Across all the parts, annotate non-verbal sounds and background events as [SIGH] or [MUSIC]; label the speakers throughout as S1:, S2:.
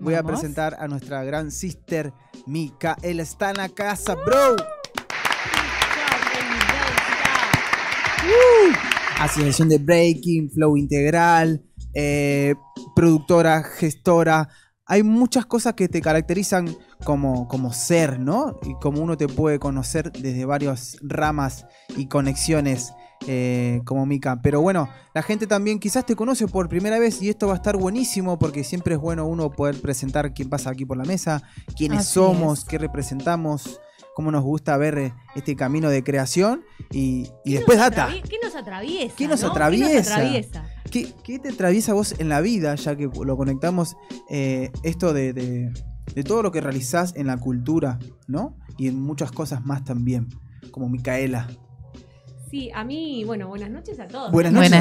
S1: voy a presentar a nuestra gran sister él Está en la casa, bro. ¡Uh! Asociación de Breaking, Flow Integral, eh, productora, gestora. Hay muchas cosas que te caracterizan como, como ser, ¿no? Y como uno te puede conocer desde varias ramas y conexiones eh, como Mika. Pero bueno, la gente también quizás te conoce por primera vez y esto va a estar buenísimo porque siempre es bueno uno poder presentar quién pasa aquí por la mesa, quiénes somos, qué representamos, cómo nos gusta ver eh, este camino de creación y, después data.
S2: ¿Qué nos atraviesa? ¿Qué nos atraviesa?
S1: ¿Qué, te atraviesa vos en la vida, ya que lo conectamos eh, esto de, de todo lo que realizás en la cultura, ¿no? Y en muchas cosas más también, como Micaela.
S2: Sí, a mí, bueno, buenas noches a todos. Buenas noches.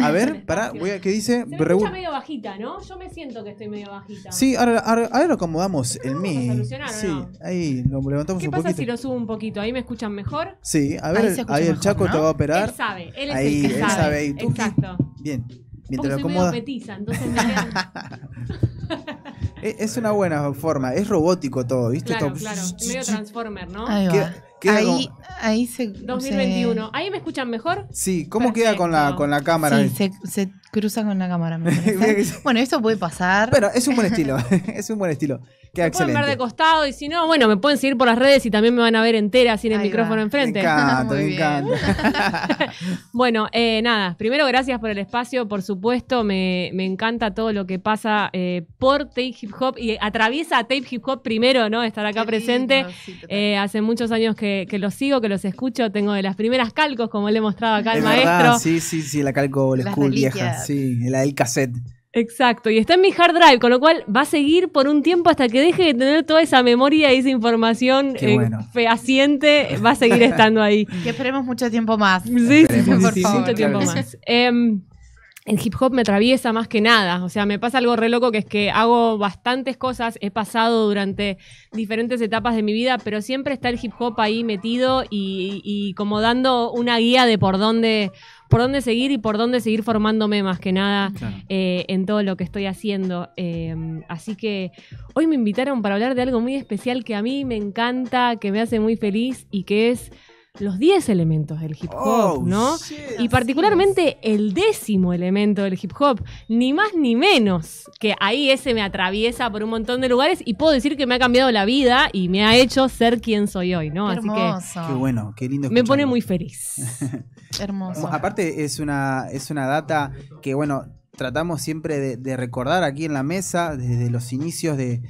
S2: a ver,
S1: pará, voy a, ¿qué dice? Se me escucha
S2: medio bajita, ¿no? Yo me siento que estoy medio bajita. Sí,
S1: ahora, ahora, ahora acomodamos en mí. Sí, ahí lo levantamos un poquito. ¿Qué pasa si lo
S2: subo un poquito? ¿Ahí me escuchan mejor? Sí, a ver, ahí, el Chaco te va a operar. Él sabe, él es ahí, el que él sabe. Ahí, ¿tú? Exacto.
S1: Bien. Mientras lo acomoda.
S2: entonces me
S1: [LAUGHS] Es una buena forma, es robótico todo, ¿viste? Claro, claro,
S2: medio transformer, ¿no? ahí, ahí se. 2021. ¿Ahí me escuchan mejor?
S1: Sí, ¿cómo queda con la, con la cámara? Sí, se,
S2: Cruza con la cámara,
S1: [LAUGHS] bueno, esto puede pasar. Pero es un buen estilo, [LAUGHS] [LAUGHS] es un buen estilo. Queda pueden ver de
S2: costado y si no, bueno, me pueden seguir por las redes y también me van a ver entera sin el micrófono enfrente. Me encanta, me
S1: encanta.
S2: bueno, eh, nada, primero gracias por el espacio, por supuesto, me, encanta todo lo que pasa eh, por Tape Hip Hop y atraviesa Tape Hip Hop primero, ¿no? Estar acá presente. Eh, hace muchos años que, los sigo, que los escucho, tengo de las primeras calcos, como le he mostrado acá al maestro. sí,
S1: sí, sí, la calco, la school vieja. Sí, la del cassette.
S2: Exacto, y está en mi hard drive, con lo cual va a seguir por un tiempo hasta que deje de tener toda esa memoria y esa información fehaciente, va a seguir [LAUGHS] estando ahí. Que esperemos mucho tiempo más. Sí, sí, por favor. mucho tiempo más. [LAUGHS] Em, el hip hop me atraviesa más que nada. O sea, me pasa algo re loco que es que hago bastantes cosas, he pasado durante diferentes etapas de mi vida, pero siempre está el hip hop ahí metido y como dando una guía de por dónde por dónde seguir y por dónde seguir formándome más que nada eh, en todo lo que estoy haciendo. Eh, así que hoy me invitaron para hablar de algo muy especial que a mí me encanta, que me hace muy feliz y que es los 10 elementos del hip hop, oh, ¿no? y particularmente el décimo elemento del hip hop, ni más ni menos, que ahí ese me atraviesa por un montón de lugares y puedo decir que me ha cambiado la vida y me ha hecho ser quien soy
S1: hoy, ¿no? Así que qué bueno, qué lindo. Me pone
S2: muy feliz. [LAUGHS] hermoso.
S1: aparte es una es una data que bueno, tratamos siempre de recordar aquí en la mesa desde los inicios de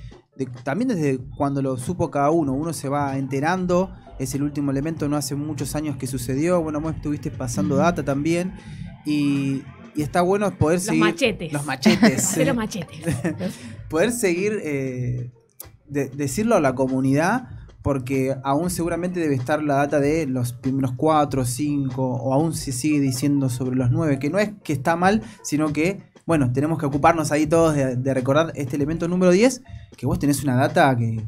S1: también desde cuando lo supo cada uno, uno se va enterando, es el último elemento, no hace muchos años que sucedió, bueno, vos estuviste pasando data también y, está bueno poder los seguir... Machetes.
S2: Los machetes. [LAUGHS] los machetes.
S1: [LAUGHS] poder seguir, eh, decirlo a la comunidad, porque aún seguramente debe estar la data de los primeros cuatro cinco o aún se sigue diciendo sobre los nueve que no es que está mal, sino que bueno, tenemos que ocuparnos ahí todos de, recordar este elemento número 10, que vos tenés una data que,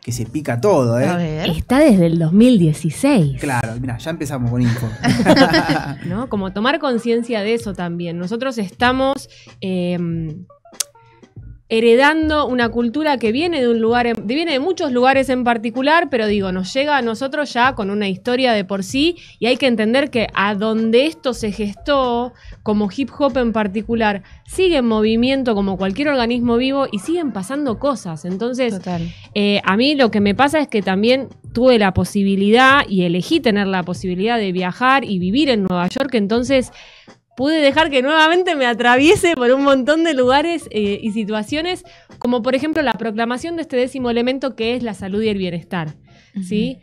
S1: que se pica todo, ¿eh? Está desde el 2016. Claro, mira, ya empezamos con info. [LAUGHS]
S2: ¿No? Como tomar conciencia de eso también. Nosotros estamos em, heredando una cultura que viene de un lugar, viene de muchos lugares en particular, pero digo, nos llega a nosotros ya con una historia de por sí y hay que entender que a donde esto se gestó, como hip hop en particular, sigue en movimiento como cualquier organismo vivo y siguen pasando cosas. Entonces, eh, a mí lo que me pasa es que también tuve la posibilidad y elegí tener la posibilidad de viajar y vivir en Nueva York, entonces pude dejar que nuevamente me atraviese por un montón de lugares eh, y situaciones, como por ejemplo la proclamación de este décimo elemento que es la salud y el bienestar. ¿sí?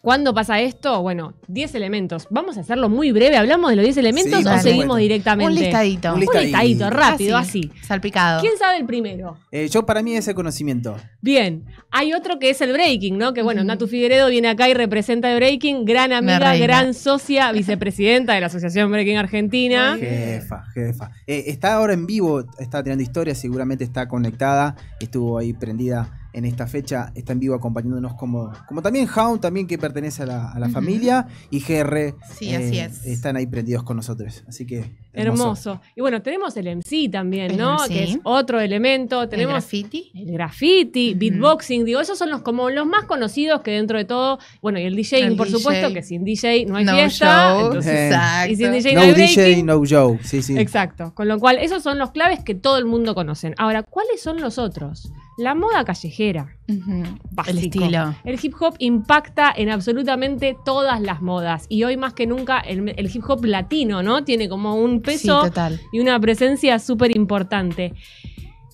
S2: ¿Cuándo pasa esto? Bueno, 10 elementos. Vamos a hacerlo muy breve. ¿Hablamos de los 10 elementos o seguimos directamente? Un listadito. Un listadito, rápido, así, Salpicado. ¿Quién sabe el primero?
S1: Eh, yo, para mí, ese conocimiento.
S2: Bien. Hay otro que es el breaking, ¿no? Que bueno, Natu Figueredo viene acá y representa el breaking. Gran amiga, gran socia, vicepresidenta de la Asociación Breaking Argentina. Jefa,
S1: jefa. Eh, está ahora en vivo, está teniendo historia, seguramente está conectada. Estuvo ahí prendida en esta fecha está en vivo acompañándonos como, como también Hound, también que pertenece a la, familia, y GR. Sí, así eh, es. Están ahí prendidos con nosotros. Así que. Hermoso.
S2: Y bueno, tenemos el MC también, ¿no? Que es otro elemento. Tenemos el graffiti. El graffiti, beatboxing. Digo, esos son los como los más conocidos que dentro de todo. Bueno, y el DJ por supuesto, que sin DJ no hay fiesta. Exacto. Y sin DJ no, hay DJ,
S1: no show. Sí, sí.
S2: Exacto. Con lo cual, esos son los claves que todo el mundo conocen. Ahora, ¿cuáles son los otros? la moda callejera.
S1: El
S2: estilo. El hip hop impacta en absolutamente todas las modas. Y hoy más que nunca el, hip hop latino, ¿no? Tiene como un peso y una presencia súper importante.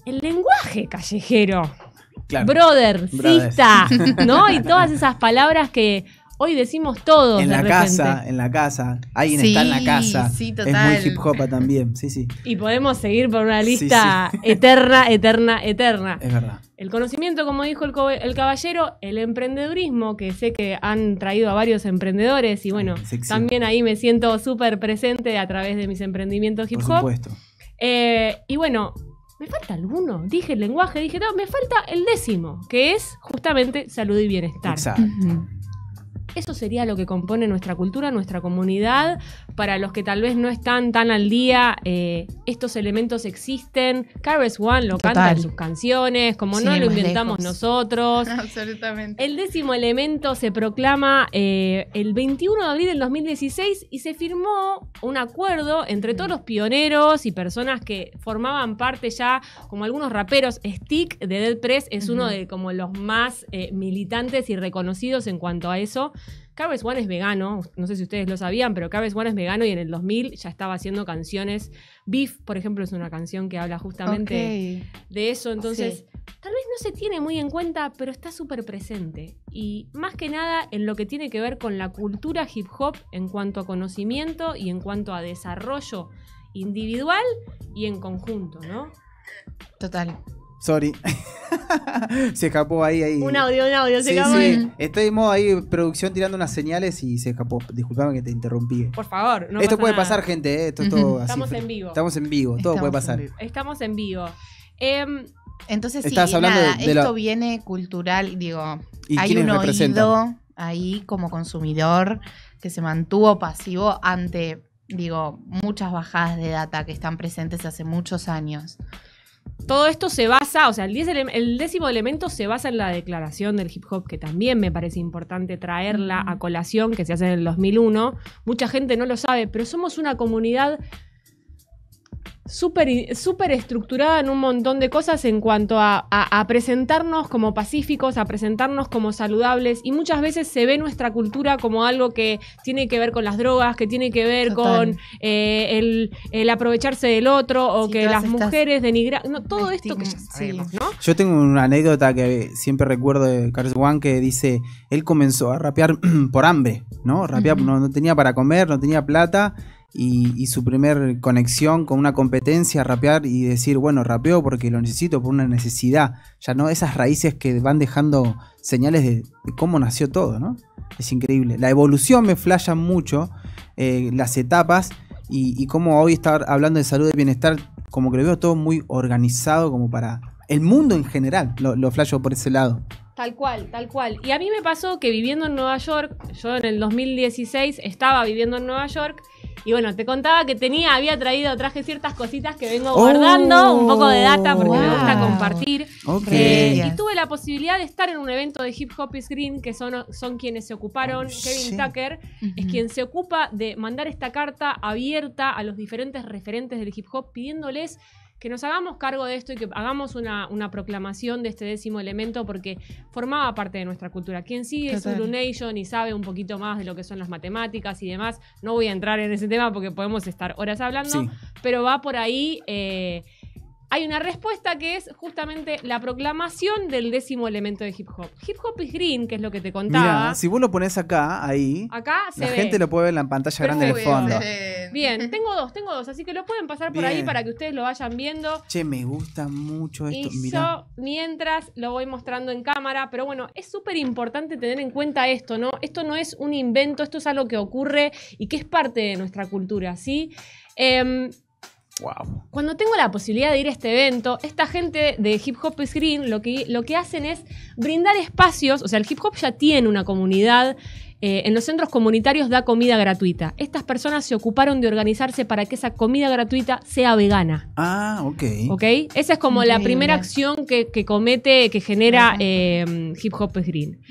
S2: El lenguaje callejero. Brother, ¿no? [LAUGHS] Y todas esas palabras que Hoy decimos todo. En la casa,
S1: en la casa. Alguien está en la casa. Sí, total. Es muy hip hopa también, sí, sí.
S2: Y podemos seguir por una lista [LAUGHS] eterna, eterna, eterna. Es verdad. El conocimiento, como dijo el, caballero, el emprendedurismo, que sé que han traído a varios emprendedores y bueno, también ahí me siento súper presente a través de mis emprendimientos hip hop. Por supuesto. Eh, y bueno, me falta alguno. Dije el lenguaje, dije, no, me falta el décimo, que es justamente salud y bienestar. Exacto. Eso sería lo que compone nuestra cultura, nuestra comunidad. Para los que tal vez no están tan al día, eh, estos elementos existen. Carves One lo canta en sus canciones, como no lo inventamos nosotros. El décimo elemento se proclama eh, el 21 de abril del 2016 y se firmó un acuerdo entre todos los pioneros y personas que formaban parte ya, como algunos raperos. Stick de Dead Press es uno de como los más eh, militantes y reconocidos en cuanto a eso. Carves One es vegano, no sé si ustedes lo sabían, pero Carves One es vegano y en el 2000 ya estaba haciendo canciones. Beef, por ejemplo, es una canción que habla justamente de eso. Entonces, tal vez no se tiene muy en cuenta, pero está súper presente. Y más que nada en lo que tiene que ver con la cultura hip hop en cuanto a conocimiento y en cuanto a desarrollo individual y en conjunto, ¿no? Total.
S1: Sorry. [LAUGHS] se escapó ahí, ahí. Un audio,
S2: un audio, se escapó escapó. Sí.
S1: Ahí. Estuvimos ahí, producción tirando unas señales y se escapó. Disculpame que te interrumpí. Por
S2: favor, no Esto puede pasar, gente, eh, Esto Estamos en vivo. Estamos
S1: en vivo, todo puede pasar.
S2: Estamos
S3: en vivo. Em, Entonces, sí, hablando de, esto viene cultural, digo, hay un oído ahí como consumidor que se mantuvo pasivo ante, digo, muchas bajadas de data que están presentes hace muchos años
S2: todo esto se basa, o sea, el, el, décimo elemento se basa en la declaración del hip hop, que también me parece importante traerla a colación, que se hace en el 2001. Mucha gente no lo sabe, pero somos una comunidad súper super estructurada en un montón de cosas en cuanto a, presentarnos como pacíficos, a presentarnos como saludables y muchas veces se ve nuestra cultura como algo que tiene que ver con las drogas, que tiene que ver con eh, el, aprovecharse del otro o que las mujeres denigran no, todo esto que ya sabemos,
S1: Yo tengo una anécdota que siempre recuerdo de Carlos Juan que dice, él comenzó a rapear [CLEARS THROAT] por hambre, ¿no? no tenía para comer, no tenía plata y, su primer conexión con una competencia, rapear y decir, bueno, rapeo porque lo necesito, por una necesidad. Ya no esas raíces que van dejando señales de, cómo nació todo, ¿no? Es increíble. La evolución me flasha mucho, eh, las etapas y, cómo hoy estar hablando de salud y bienestar, como que lo veo todo muy organizado como para el mundo en general. Lo, lo flasho por ese lado.
S2: Tal cual, tal cual. Y a mí me pasó que viviendo en Nueva York, yo en el 2016 estaba viviendo en Nueva York y bueno, te contaba que tenía, había traído, traje ciertas cositas que vengo guardando, un poco de data porque me gusta oh, compartir. Eh, y tuve la posibilidad de estar en un evento de Hip Hop is Green, que son, son quienes se ocuparon. Oh, Kevin Tucker es quien se ocupa de mandar esta carta abierta a los diferentes referentes del hip hop pidiéndoles que nos hagamos cargo de esto y que hagamos una, proclamación de este décimo elemento porque formaba parte de nuestra cultura. Quien sigue un Nation y sabe un poquito más de lo que son las matemáticas y demás, no voy a entrar en ese tema porque podemos estar horas hablando, pero va por ahí. Eh, hay una respuesta que es justamente la proclamación del décimo elemento de hip hop. Hip hop is green, que es lo que te contaba. si
S1: vos lo pones acá, ahí, acá se la gente lo puede ver en la pantalla grande del fondo.
S2: Bien, tengo dos, tengo dos, así que lo pueden pasar por ahí para que ustedes lo vayan viendo.
S1: Che, me gusta mucho esto. Y
S2: mientras, lo voy mostrando en cámara, pero bueno, es súper importante tener en cuenta esto, ¿no? Esto no es un invento, esto es algo que ocurre y que es parte de nuestra cultura, ¿sí? Eh, cuando tengo la posibilidad de ir a este evento, esta gente de Hip Hop Screen lo que, lo que hacen es brindar espacios, o sea, el hip hop ya tiene una comunidad eh, en los centros comunitarios da comida gratuita. Estas personas se ocuparon de organizarse para que esa comida gratuita sea vegana.
S1: Ah, ok.
S2: Esa es como la primera acción que, comete, que genera eh, Hip Hop Green.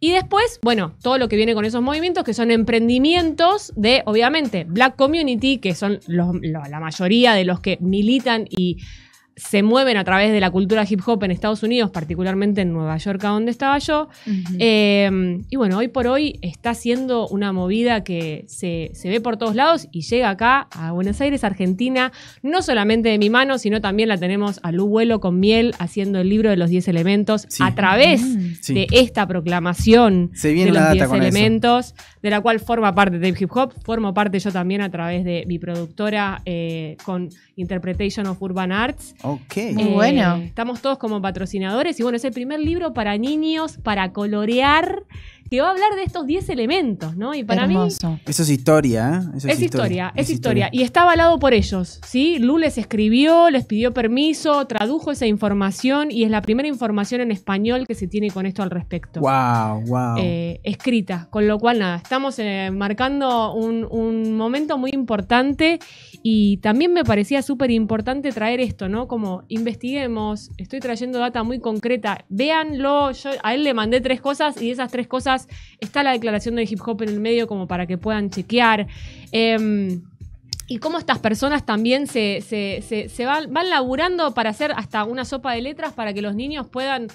S2: Y después, bueno, todo lo que viene con esos movimientos, que son emprendimientos de, obviamente, Black Community, que son la mayoría de los que militan y se mueven a través de la cultura hip hop en Estados Unidos, particularmente en Nueva York, a donde estaba yo. Eh, y bueno, hoy por hoy está siendo una movida que se, ve por todos lados y llega acá a Buenos Aires, Argentina, no solamente de mi mano, sino también la tenemos a Lu Vuelo con Miel haciendo el libro de los 10 elementos a través de esta proclamación de los 10 elementos, de la cual forma parte de Hip Hop, formo parte yo también a través de mi productora eh, con Interpretation of Urban Arts.
S1: Ok. Eh, bueno.
S2: Estamos todos como patrocinadores y bueno, es el primer libro para niños, para colorear que va a hablar de estos 10 elementos, ¿no? Y para mí...
S1: Eso es historia, ¿eh? Eso es, historia, es, historia. Y
S2: está avalado por ellos, ¿sí? Lu les escribió, les pidió permiso, tradujo esa información y es la primera información en español que se tiene con esto al respecto.
S1: ¡Wow! ¡Wow! Eh,
S2: escrita. Con lo cual, nada, estamos eh, marcando un, momento muy importante y también me parecía súper importante traer esto, ¿no? Como investiguemos, estoy trayendo data muy concreta, véanlo, yo a él le mandé tres cosas y esas tres cosas Está la declaración de hip hop en el medio como para que puedan chequear. Em, y cómo estas personas también se, se, se, van, van, laburando para hacer hasta una sopa de letras para que los niños puedan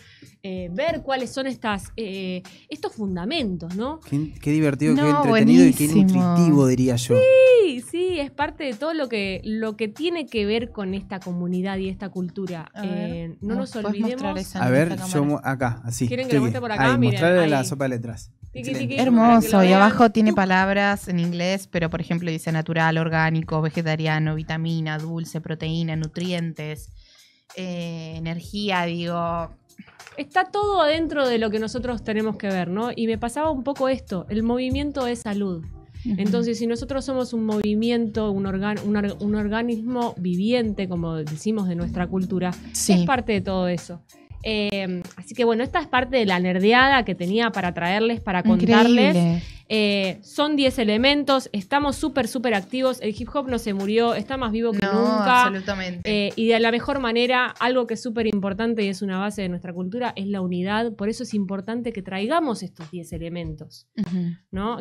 S2: eh, ver cuáles son estas, eh, estos fundamentos, ¿no?
S1: Qué, divertido, qué entretenido y qué nutritivo, diría yo.
S2: Sí, sí, es parte de todo lo que, lo que tiene que ver con esta comunidad y esta cultura. Eh, no nos olvidemos. A ver, yo acá, así. ¿Quieren que lo muestre por acá? Miren, la sopa de letras. Hermoso, y abajo
S3: tiene palabras en inglés, pero por ejemplo dice natural, orgánico, vegetariano, vitamina, dulce, proteína, nutrientes,
S2: eh, energía, digo. Está todo adentro de lo que nosotros tenemos que ver, ¿no? Y me pasaba un poco esto, el movimiento es salud. Entonces, si nosotros somos un movimiento, un, un, organismo viviente, como decimos de nuestra cultura, es parte de todo eso. Em, así que bueno, esta es parte de la nerdeada que tenía para traerles, para contarles. Eh, son 10 elementos, estamos súper, súper activos, el hip hop no se murió, está más vivo que nunca. Eh, y de la mejor manera, algo que es súper importante y es una base de nuestra cultura, es la unidad, por eso es importante que traigamos estos 10 elementos,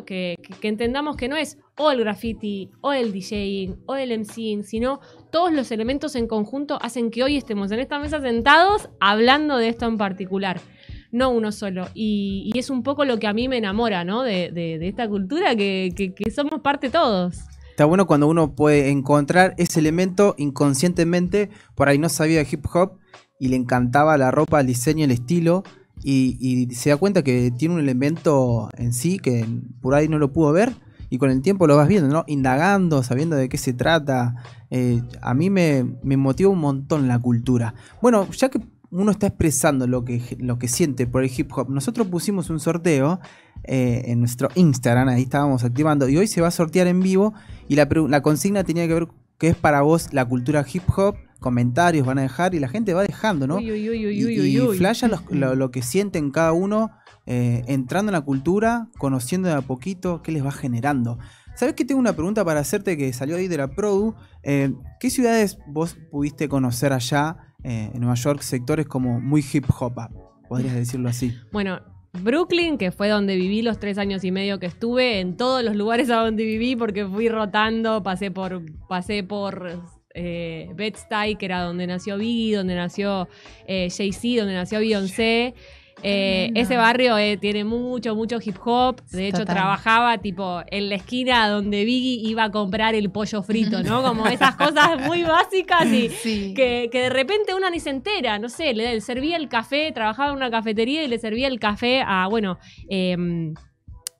S2: Que, que, entendamos que no es o el graffiti, o el DJing, o el MCing, sino todos los elementos en conjunto hacen que hoy estemos en esta mesa sentados hablando de esto en particular no uno solo. Y, es un poco lo que a mí me enamora, ¿no? De, esta cultura que, somos parte
S1: todos. Está bueno cuando uno puede encontrar ese elemento inconscientemente, por ahí no sabía de hip hop y le encantaba la ropa, el diseño, el estilo, y, se da cuenta que tiene un elemento en sí que por ahí no lo pudo ver, y con el tiempo lo vas viendo, ¿no? Indagando, sabiendo de qué se trata. Eh, a mí me, me motiva un montón la cultura. Bueno, ya que uno está expresando lo que, lo que siente por el hip hop. Nosotros pusimos un sorteo eh, en nuestro Instagram, ahí estábamos activando, y hoy se va a sortear en vivo y la, consigna tenía que ver qué es para vos la cultura hip hop comentarios van a dejar y la gente va dejando, ¿no? y, y flasha lo, lo, que sienten cada uno eh, entrando en la cultura, conociendo de a poquito qué les va generando. ¿Sabes que tengo una pregunta para hacerte que salió ahí de la Produ? Eh, ¿Qué ciudades vos pudiste conocer allá? Eh, en Nueva York sectores como muy hip hop, ah, podrías decirlo así. [LAUGHS]
S2: Bueno, Brooklyn, que fue donde viví los tres años y medio que estuve, en todos los lugares a donde viví, porque fui rotando, pasé por, pasé por eh, Bed-Stuy, que era donde nació Biggie, donde nació eh, Jay-Z, donde nació Beyoncé. Eh, ese barrio eh, tiene mucho, mucho hip hop. De hecho, trabajaba tipo en la esquina donde Biggie iba a comprar el pollo frito, ¿no? Como esas cosas muy básicas y [LAUGHS] que, de repente una ni se entera, no sé, le, servía el café, trabajaba en una cafetería y le servía el café a, bueno, em,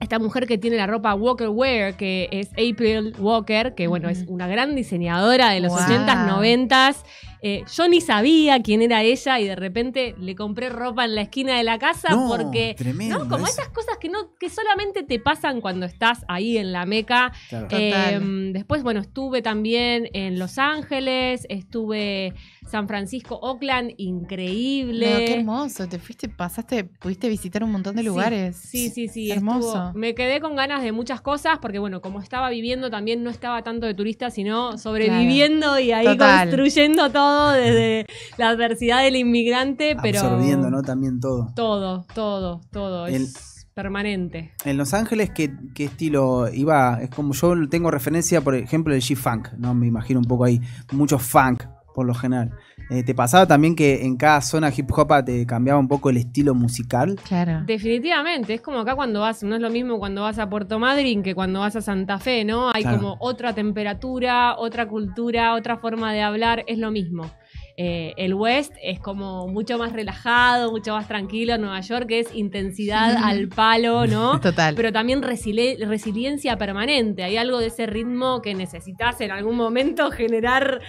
S2: esta mujer que tiene la ropa Walker Wear, que es April Walker, que bueno, es una gran diseñadora de los 80s, 90s. Eh, yo ni sabía quién era ella y de repente le compré ropa en la esquina de la casa porque. Tremendo, no, como esas cosas que no, que solamente te pasan cuando estás ahí en la Meca. Eh, después, bueno, estuve también en Los Ángeles, estuve San Francisco, Oakland, increíble. qué
S3: hermoso, te fuiste, pasaste, pudiste visitar un montón de lugares. Sí, sí, sí. hermoso.
S2: me quedé con ganas de muchas cosas porque, bueno, como estaba viviendo también no estaba tanto de turista, sino sobreviviendo y ahí construyendo todo desde la adversidad del inmigrante, pero. Absorbiendo,
S1: ¿no? También todo.
S2: Todo, todo, todo. es permanente.
S1: En Los Ángeles, ¿qué, estilo iba? Es como yo tengo referencia, por ejemplo, del G-Funk, ¿no? Me imagino un poco ahí. Mucho funk, por lo general. Eh, ¿Te pasaba también que en cada zona hip hop te cambiaba un poco el estilo musical? Claro.
S2: Definitivamente, es como acá cuando vas, no es lo mismo cuando vas a Puerto Madryn que cuando vas a Santa Fe, ¿no? Hay como otra temperatura, otra cultura, otra forma de hablar, es lo mismo. Eh, el West es como mucho más relajado, mucho más tranquilo. Nueva York es intensidad al palo, ¿no? [LAUGHS] Total. Pero también resiliencia permanente. Hay algo de ese ritmo que necesitas en algún momento generar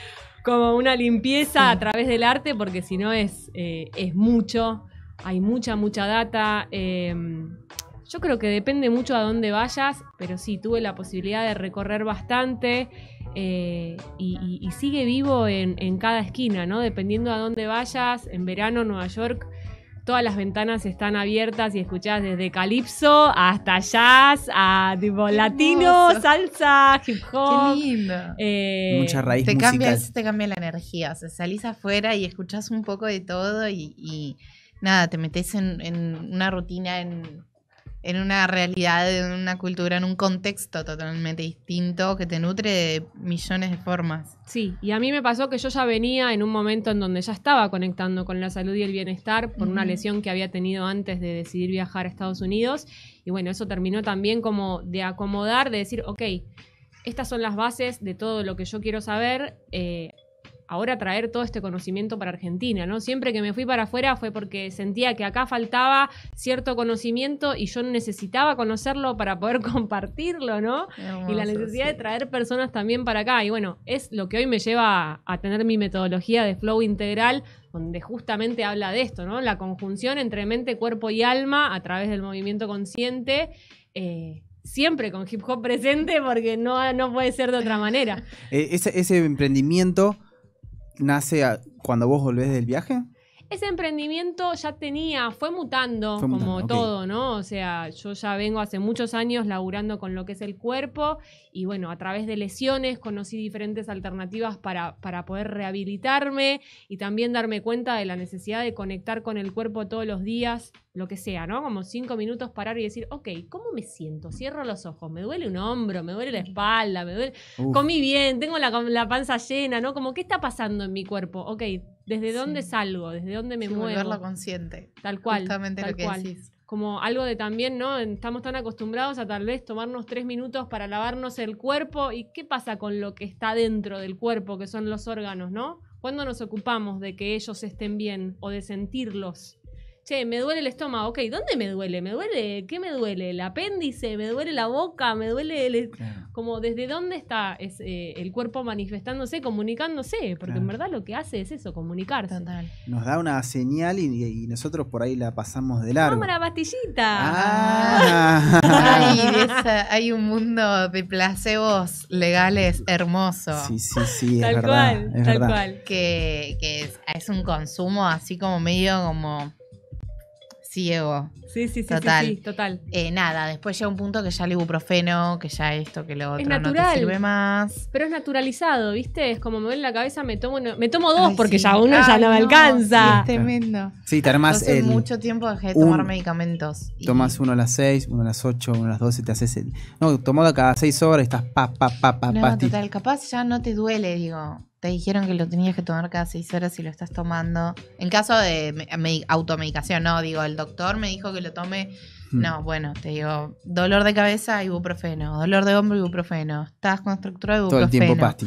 S2: como una limpieza a través del arte, porque si no es, eh, es mucho, hay mucha, mucha data. Em, yo creo que depende mucho a dónde vayas, pero sí, tuve la posibilidad de recorrer bastante eh, y, sigue vivo en, en, cada esquina, ¿no? Dependiendo a dónde vayas, en verano Nueva York todas las ventanas están abiertas y escuchás desde calipso hasta jazz, a tipo latino, salsa, hip hop. Qué lindo. Eh, Mucha raíz te musical. te cambia la energía, o salís afuera
S3: y escuchás un poco de todo y, nada, te metes en una rutina en en una realidad, en una cultura, en un contexto totalmente distinto que te nutre de millones de formas.
S2: Sí, y a mí me pasó que yo ya venía en un momento en donde ya estaba conectando con la salud y el bienestar por una lesión que había tenido antes de decidir viajar a Estados Unidos. Y bueno, eso terminó también como de acomodar, de decir, ok, estas son las bases de todo lo que yo quiero saber. Eh, ahora traer todo este conocimiento para Argentina, ¿no? Siempre que me fui para afuera fue porque sentía que acá faltaba cierto conocimiento y yo necesitaba conocerlo para poder [LAUGHS] compartirlo, ¿no? y la necesidad de traer personas también para acá. Y bueno, es lo que hoy me lleva a tener mi metodología de flow integral, donde justamente habla de esto, ¿no? La conjunción entre mente, cuerpo y alma a través del movimiento consciente. Eh, siempre con hip hop presente porque no, no puede ser de otra manera.
S1: [LAUGHS] Eh, ese emprendimiento nace a, cuando vos volvés del viaje?
S2: Ese emprendimiento ya tenía, fue mutando, como todo, ¿no? O sea, yo ya vengo hace muchos años laburando con lo que es el cuerpo y bueno, a través de lesiones conocí diferentes alternativas para, para poder rehabilitarme y también darme cuenta de la necesidad de conectar con el cuerpo todos los días, lo que sea, ¿no? Como cinco minutos parar y decir, ok, ¿cómo me siento? Cierro los ojos, me duele un hombro, me duele la espalda, me duele... Comí bien, tengo la, la panza llena, ¿no? Como, ¿qué está pasando en mi cuerpo? Ok, ¿Desde dónde salgo? ¿Desde dónde me muevo? Volverlo consciente. Tal cual. Justamente lo que cual. Como algo de también, ¿no? Estamos tan acostumbrados a tal vez tomarnos tres minutos para lavarnos el cuerpo. ¿Y qué pasa con lo que está dentro del cuerpo, que son los órganos, ¿no? ¿Cuándo nos ocupamos de que ellos estén bien o de sentirlos? che, me duele el estómago, ok, ¿dónde me duele? ¿Me duele? ¿Qué me duele? ¿El apéndice? ¿Me duele la boca? ¿Me duele el... Como desde dónde está eh, el cuerpo manifestándose, comunicándose, porque en verdad lo que hace es eso, comunicarse. Total.
S1: Nos da una señal y, nosotros por ahí la pasamos de largo. ¡Toma
S2: la pastillita!
S3: Ah. [LAUGHS] hay un mundo de placebos legales hermoso. Sí, sí, sí, es tal cual, tal cual. Que, es, es un consumo así como medio como ciego. Sí, sí, sí, total. total. Eh, nada, después llega un punto que ya el ibuprofeno, que ya esto, que lo otro natural, no te
S2: sirve más. Pero es naturalizado, ¿viste? Es como me duele la cabeza, me tomo, me tomo dos porque ya uno ya no, me alcanza. es tremendo.
S1: Sí, te mucho
S2: tiempo dejé de tomar medicamentos.
S3: tomas
S1: uno a las seis, uno a las ocho, uno a las doce, te haces. El, no, tomado cada seis horas, estás pa, pa, pa, pa, no, pa, total,
S3: capaz ya no te duele, digo te dijeron que lo tenías que tomar cada seis horas y lo estás tomando. En caso de automedicación, no, digo, el doctor me dijo que lo tome. Hmm. No, bueno, te digo, dolor de cabeza, ibuprofeno, dolor de hombro, ibuprofeno, estás
S2: de ibuprofeno. Todo el tiempo pasti.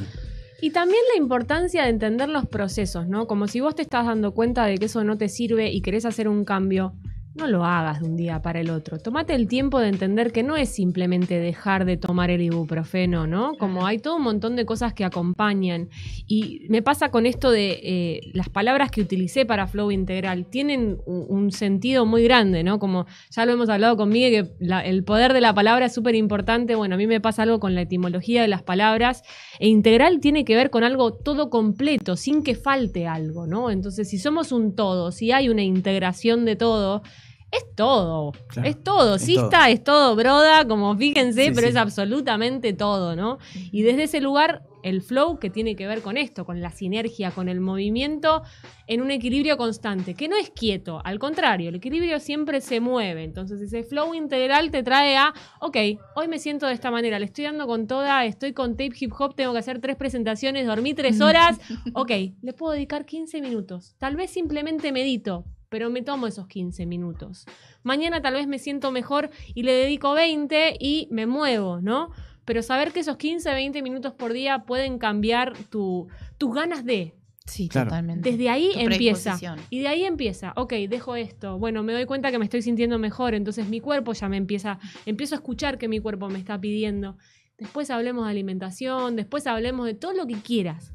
S2: Y también la importancia de entender los procesos, ¿no? Como si vos te estás dando cuenta de que eso no te sirve y querés hacer un cambio, no lo hagas de un día para el otro. Tómate el tiempo de entender que no es simplemente dejar de tomar el ibuprofeno, ¿no? Como hay todo un montón de cosas que acompañan. Y me pasa con esto de eh, las palabras que utilicé para flow integral, tienen un, sentido muy grande, ¿no? Como ya lo hemos hablado conmigo, que el poder de la palabra es súper importante. Bueno, a mí me pasa algo con la etimología de las palabras. E integral tiene que ver con algo todo completo, sin que falte algo, ¿no? Entonces, si somos un todo, si hay una integración de todo, es todo, es todo. Sista es, es todo, broda, como fíjense, pero es absolutamente todo, ¿no? Y desde ese lugar, el flow que tiene que ver con esto, con la sinergia, con el movimiento en un equilibrio constante, que no es quieto, al contrario, el equilibrio siempre se mueve. Entonces, ese flow integral te trae a, ok, hoy me siento de esta manera, le estoy dando con toda, estoy con tape hip hop, tengo que hacer tres presentaciones, dormí tres mm. horas, [LAUGHS] ok, le puedo dedicar 15 minutos, tal vez simplemente medito, pero me tomo esos 15 minutos. Mañana tal vez me siento mejor y le dedico 20 y me muevo, ¿no? Pero saber que esos 15, 20 minutos por día pueden cambiar tus ganas de,
S3: Sí, totalmente. Desde ahí empieza.
S2: Y de ahí empieza, ok, dejo esto. Bueno, me doy cuenta que me estoy sintiendo mejor, entonces mi cuerpo ya me empieza, empiezo a escuchar que mi cuerpo me está pidiendo. Después hablemos de alimentación, después hablemos de todo lo que quieras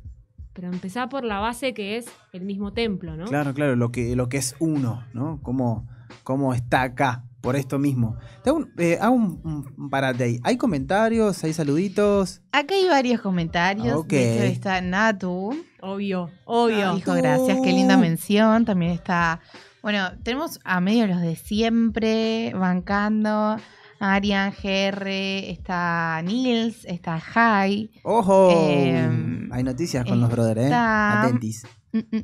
S2: pero empezá por la base que es el mismo templo, ¿no? Claro,
S1: claro, lo que, lo que es uno, ¿no? Cómo, cómo está acá, por esto mismo. Hago un, eh, hago un, ahí. ¿Hay comentarios? ¿Hay saluditos?
S3: Acá hay varios comentarios. Okay. está Natu. Obvio, obvio. Ah, dijo gracias, qué linda mención. También está... Bueno, tenemos a medio los de siempre, bancando. Arian, GR, está Nils, está Jai. ¡Ojo! Em,
S1: Hay noticias con los brothers, ¿eh? Atentis.
S3: Mm, mm,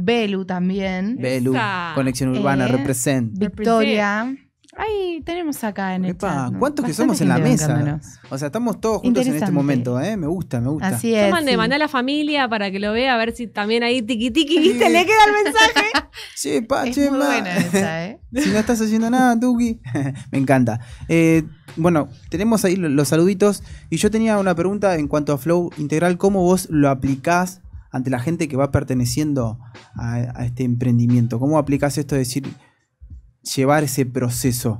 S3: mm, Belu también. Belu, Conexión Urbana, eh, Represent. Victoria.
S2: Ahí tenemos acá en el chat, ¿Cuántos que somos en la mesa?
S1: O sea, estamos todos juntos en este momento, ¿eh? Me gusta, me gusta. Así es. de mandar
S2: a la familia para que lo vea, a ver si también ahí tiqui tiki, ¿viste?
S1: Le queda el mensaje. [LAUGHS] Sí, pa, es muy buena esa, ¿eh? [LAUGHS] si no estás haciendo nada, Tuki. [LAUGHS] me encanta. Eh, bueno, tenemos ahí los saluditos. Y yo tenía una pregunta en cuanto a Flow Integral: ¿cómo vos lo aplicás ante la gente que va perteneciendo a, a este emprendimiento? ¿Cómo aplicás esto de decir.? llevar ese proceso?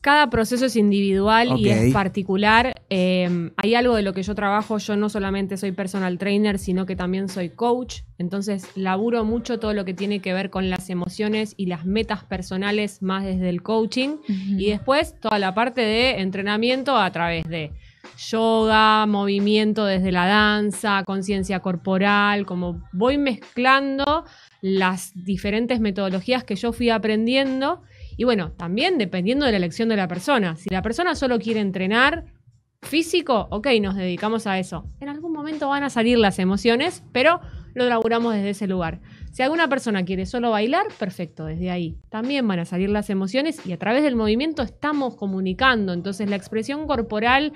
S2: Cada proceso es individual y es particular. Em, hay algo de lo que yo trabajo, yo no solamente soy personal trainer, sino que también soy coach. Entonces, laburo mucho todo lo que tiene que ver con las emociones y las metas personales más desde el coaching. Y después, toda la parte de entrenamiento a través de yoga, movimiento desde la danza, conciencia corporal, como voy mezclando las diferentes metodologías que yo fui aprendiendo. Y bueno, también dependiendo de la elección de la persona. Si la persona solo quiere entrenar físico, ok, nos dedicamos a eso. En algún momento van a salir las emociones, pero lo laburamos desde ese lugar. Si alguna persona quiere solo bailar, perfecto, desde ahí. También van a salir las emociones y a través del movimiento estamos comunicando. Entonces la expresión corporal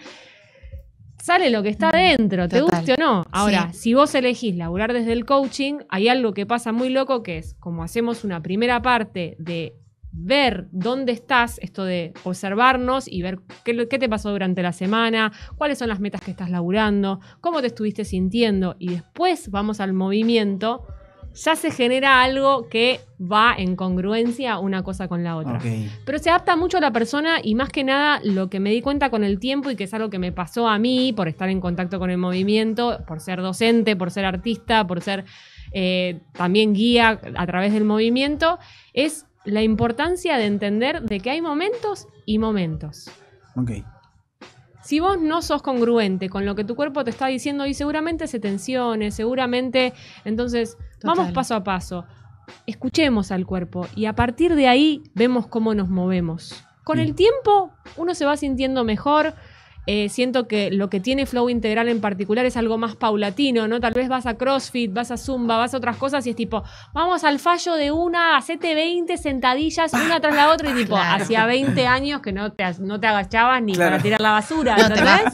S2: sale lo que está dentro, te guste o no. Ahora, si vos elegís laburar desde el coaching, hay algo que pasa muy loco que es, como hacemos una primera parte de ver dónde estás, esto de observarnos y ver qué, qué, te pasó durante la semana, cuáles son las metas que estás laburando, cómo te estuviste sintiendo y después vamos al movimiento, ya se genera algo que va en congruencia una cosa con la otra. Pero se adapta mucho a la persona y más que nada lo que me di cuenta con el tiempo y que es algo que me pasó a mí por estar en contacto con el movimiento, por ser docente, por ser artista, por ser eh, también guía a través del movimiento, es la importancia de entender de que hay momentos y momentos si vos no sos congruente con lo que tu cuerpo te está diciendo y seguramente se tensione, seguramente, entonces vamos paso a paso. Escuchemos al cuerpo y a partir de ahí vemos cómo nos movemos. Con el tiempo uno se va sintiendo mejor, eh, siento que lo que tiene Flow Integral en particular es algo más paulatino, ¿no? Tal vez vas a CrossFit, vas a Zumba, vas a otras cosas y es tipo, vamos al fallo de una, hacete 20 sentadillas una tras la otra y tipo, hacía 20 años que no te, no te agachabas ni para tirar la basura,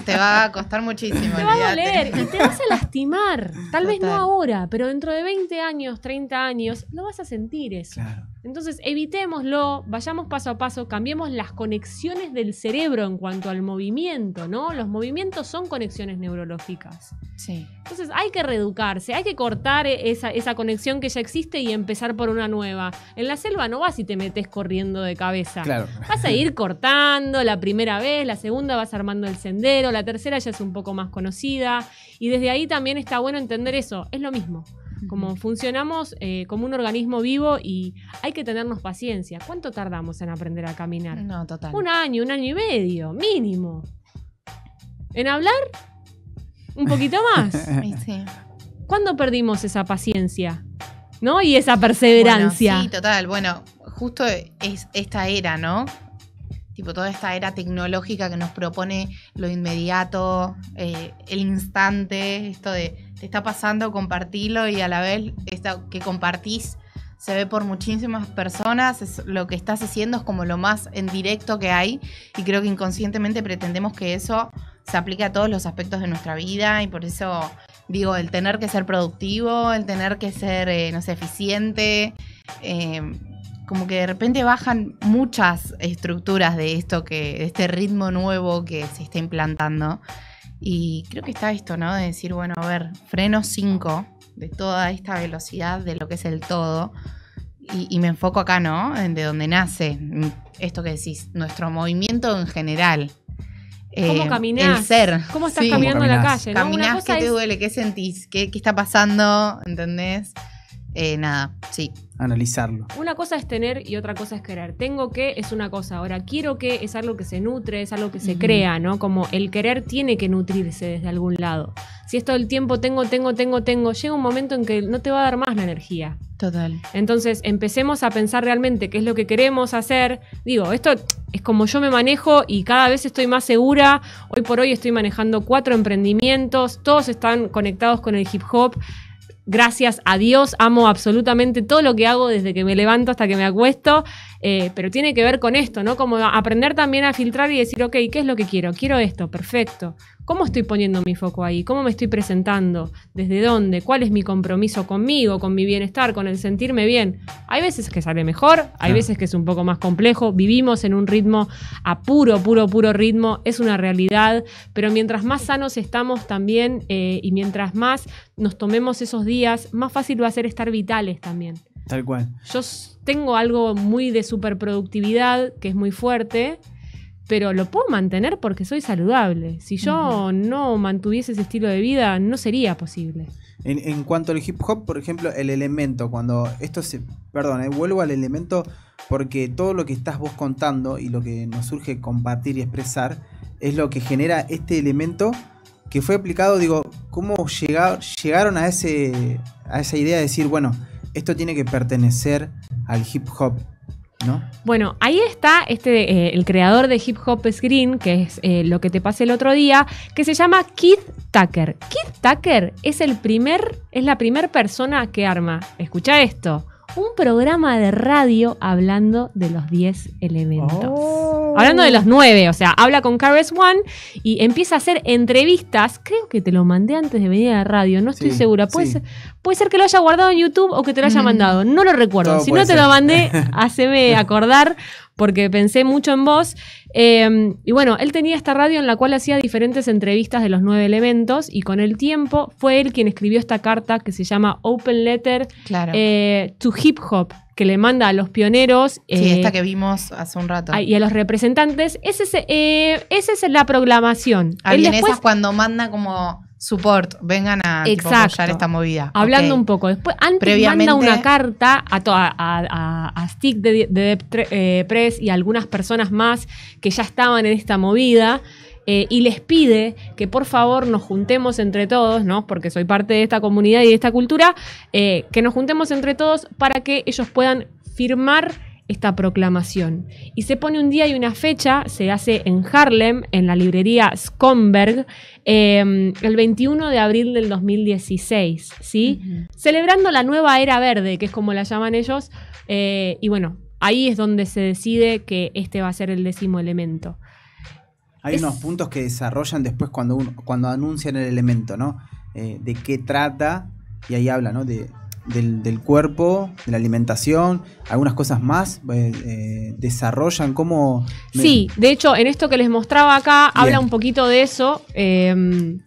S2: te, va, a costar muchísimo. Te va a doler y te vas a lastimar. Tal vez no ahora, pero dentro de 20 años, 30 años, no vas a sentir eso. Entonces, evitémoslo, vayamos paso a paso, cambiemos las conexiones del cerebro en cuanto al movimiento, ¿no? Los movimientos son conexiones neurológicas. Sí. Entonces, hay que reeducarse, hay que cortar e-, esa, conexión que ya existe y empezar por una nueva. En la selva no vas y te metes corriendo de cabeza. Claro. Vas a ir cortando la primera vez, la segunda vas armando el sendero, la tercera ya es un poco más conocida. Y desde ahí también está bueno entender eso, es lo mismo. Como funcionamos eh, como un organismo vivo y hay que tenernos paciencia. ¿Cuánto tardamos en aprender a caminar? No, total. Un año, un año y medio, mínimo. ¿En hablar? Un poquito [LAUGHS] más. sí. ¿Cuándo perdimos esa paciencia? ¿No? Y esa perseverancia. sí,
S3: total. Bueno, justo es esta era, ¿no? Tipo, toda esta era tecnológica que nos propone lo inmediato, eh, el instante, esto de te está pasando, compartirlo y a la vez que compartís se ve por muchísimas personas, lo que estás haciendo es como lo más en directo que hay y creo que inconscientemente pretendemos que eso se aplique a todos los aspectos de nuestra vida y por eso digo, el tener que ser productivo, el tener que ser, eh, no sé, eficiente, eh, como que de repente bajan muchas estructuras de esto que, de este ritmo nuevo que se está implantando. Y creo que está esto, ¿no? De decir, bueno, a ver, freno 5 de toda esta velocidad de lo que es el todo. Y, me enfoco acá, ¿no? De donde nace esto que decís, nuestro movimiento en general. ¿Cómo eh, caminás? El ser. ¿Cómo estás caminando en la calle? ¿no? Caminás, ¿qué te duele? ¿Qué sentís? ¿Qué, ¿Qué, está pasando? ¿Entendés? Eh, nada, sí. Analizarlo.
S2: Una cosa es tener y otra cosa es querer. Tengo que es una cosa. Ahora, quiero que es algo que se nutre, es algo que se crea, ¿no? Como el querer tiene que nutrirse desde algún lado. Si es todo el tiempo tengo, tengo, tengo, tengo, llega un momento en que no te va a dar más la energía. Total. Entonces, empecemos a pensar realmente qué es lo que queremos hacer. Digo, esto es como yo me manejo y cada vez estoy más segura. Hoy por hoy estoy manejando cuatro emprendimientos, todos están conectados con el hip hop gracias a Dios, amo absolutamente todo lo que hago desde que me levanto hasta que me acuesto, eh, pero tiene que ver con esto, ¿no? Como aprender también a filtrar y decir, ok, ¿qué es lo que quiero? Quiero esto, perfecto. ¿Cómo estoy poniendo mi foco ahí? ¿Cómo me estoy presentando? ¿Desde dónde? ¿Cuál es mi compromiso conmigo, con mi bienestar, con el sentirme bien? Hay veces que sale mejor, hay veces que es un poco más complejo. Vivimos en un ritmo a puro, puro, puro ritmo. Es una realidad, pero mientras más sanos estamos también eh, y mientras más nos tomemos esos días, más fácil va a ser estar vitales también. Tal cual. Yo tengo algo muy de superproductividad que es muy fuerte pero lo puedo mantener porque soy saludable. Si yo no mantuviese ese estilo de vida, no sería posible.
S1: En, cuanto al hip hop, por ejemplo, el elemento, cuando esto se... Perdón, eh, vuelvo al elemento porque todo lo que estás vos contando y lo que nos surge compartir y expresar es lo que genera este elemento que fue aplicado, digo, ¿cómo llegaron a, ese, a esa idea de decir, bueno, esto tiene que pertenecer al hip hop?
S2: Bueno, ahí está este, eh, el creador de Hip Hop Screen, que es eh, lo que te pasé el otro día, que se llama Keith Tucker. Keith Tucker es el primer, es la primera persona que arma, escucha esto, un programa de radio hablando de los 10 elementos. Oh. Hablando de los 9, o sea, habla con Carres One y empieza a hacer entrevistas. Creo que te lo mandé antes de venir a la radio, no estoy segura. Puede, ser, puede ser que lo haya guardado en YouTube o que te lo haya mm. mandado. No lo recuerdo. si no te lo mandé, [LAUGHS] haceme acordar porque pensé mucho en vos. Em, y bueno, él tenía esta radio en la cual hacía diferentes entrevistas de los nueve elementos y con el tiempo fue él quien escribió esta carta que se llama Open Letter claro. eh, to Hip Hop, que le manda a los pioneros. sí, esta eh, que vimos hace un rato. Y a los representantes. Esa es, eh, es la programación. Alguien ah, después,
S3: cuando manda como support,
S2: vengan a apoyar esta
S3: movida. Hablando un poco, después, antes manda una
S2: carta a, a, a, Stick de, de, eh, Press y a algunas personas más que ya estaban en esta movida. Eh, y les pide que por favor nos juntemos entre todos, ¿no? Porque soy parte de esta comunidad y de esta cultura, eh, que nos juntemos entre todos para que ellos puedan firmar esta proclamación. Y se pone un día y una fecha, se hace en Harlem, en la librería Skomberg, em, el 21 de abril del 2016, ¿sí? Celebrando la nueva era verde, que es como la llaman ellos, eh, y bueno, ahí es donde se decide que este va a ser el décimo elemento.
S1: Hay unos puntos que desarrollan después cuando, cuando anuncian el elemento, ¿no? Eh, de qué trata, y ahí habla, ¿no? De del, cuerpo, de la alimentación, algunas cosas más, eh, eh, desarrollan cómo... Sí,
S2: de hecho, en esto que les mostraba acá, habla un poquito de eso, em,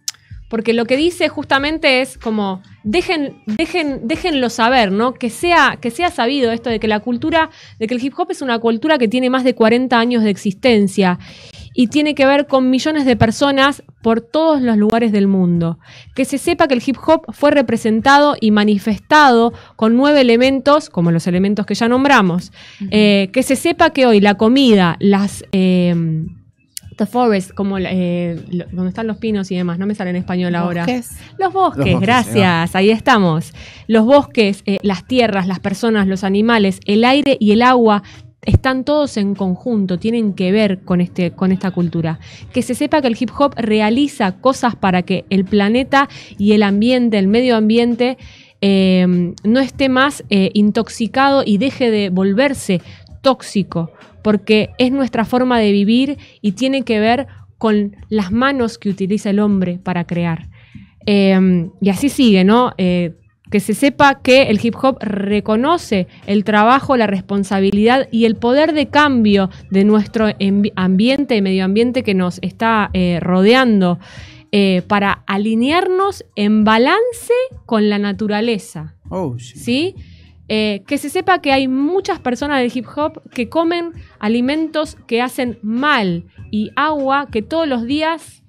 S2: porque lo que dice justamente es como, dejen, dejen, déjenlo saber, ¿no? Que sea, que sea sabido esto de que la cultura, de que el hip hop es una cultura que tiene más de 40 años de existencia y tiene que ver con millones de personas por todos los lugares del mundo. Que se sepa que el hip hop fue representado y manifestado con nueve elementos, como los elementos que ya nombramos. Eh, que se sepa que hoy la comida, las... Eh, the Forest, como eh, donde están los pinos y demás, no me sale en español ahora. Los bosques, los bosques gracias, ahí estamos. Los bosques, las tierras, las personas, los animales, el aire y el agua están todos en conjunto, tienen que ver con, este, con esta cultura. Que se sepa que el hip hop realiza cosas para que el planeta y el ambiente, el medio ambiente, eh, no esté más eh, intoxicado y deje de volverse tóxico, porque es nuestra forma de vivir y tiene que ver con las manos que utiliza el hombre para crear. Eh, y así sigue, ¿no? que se sepa que el hip hop reconoce el trabajo, la responsabilidad y el poder de cambio de nuestro ambiente y medio ambiente que nos está eh, rodeando eh, para alinearnos en balance con la naturaleza. Oh, eh, que se sepa que hay muchas personas del hip hop que comen alimentos que hacen mal y agua que todos los días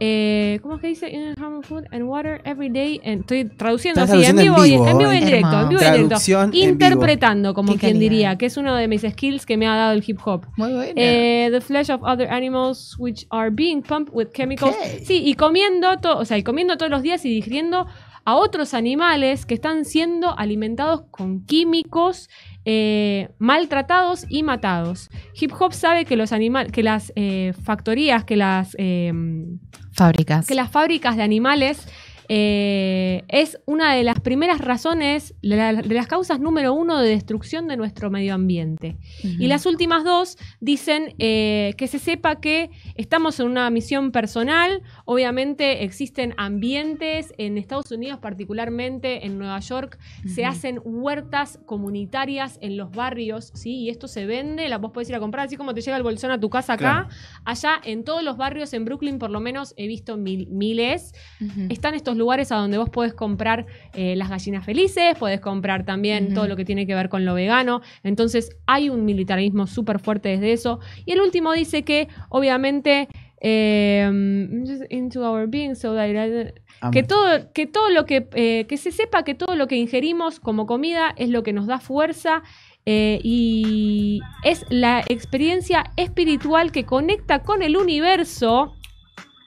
S2: eh, ¿Cómo es que dice? In harmful food and water every day. estoy traduciendo así, en vivo, en vivo, y, en, eh. vivo y en directo. En vivo y en directo. Interpretando, como quien diría, que es uno de mis skills que me ha dado el hip hop. Muy bueno. Eh, the flesh of other animals which are being pumped with chemicals. Sí, y comiendo, o sea, y comiendo todos los días y digiriendo a otros animales que están siendo alimentados con químicos eh, maltratados y matados. Hip Hop sabe que los animales, que las eh, factorías, que las em,
S3: fábricas, que las
S2: fábricas de animales eh, es una de las primeras razones, de, las causas número uno de destrucción de nuestro medio ambiente. Y las últimas dos dicen eh, que se sepa que estamos en una misión personal. Obviamente existen ambientes, en Estados Unidos particularmente, en Nueva York, se hacen huertas comunitarias en los barrios, ¿sí? Y esto se vende, la, vos podés ir a comprar, así como te llega el bolsón a tu casa acá, allá en todos los barrios, en Brooklyn por lo menos he visto miles, están estos lugares lugares a donde vos podés comprar eh, las gallinas felices, podés comprar también todo lo que tiene que ver con lo vegano. Entonces hay un militarismo súper fuerte desde eso. Y el último dice que obviamente... Em, que todo, que todo lo que, eh, que se sepa que todo lo que ingerimos como comida es lo que nos da fuerza eh, y es la experiencia espiritual que conecta con el universo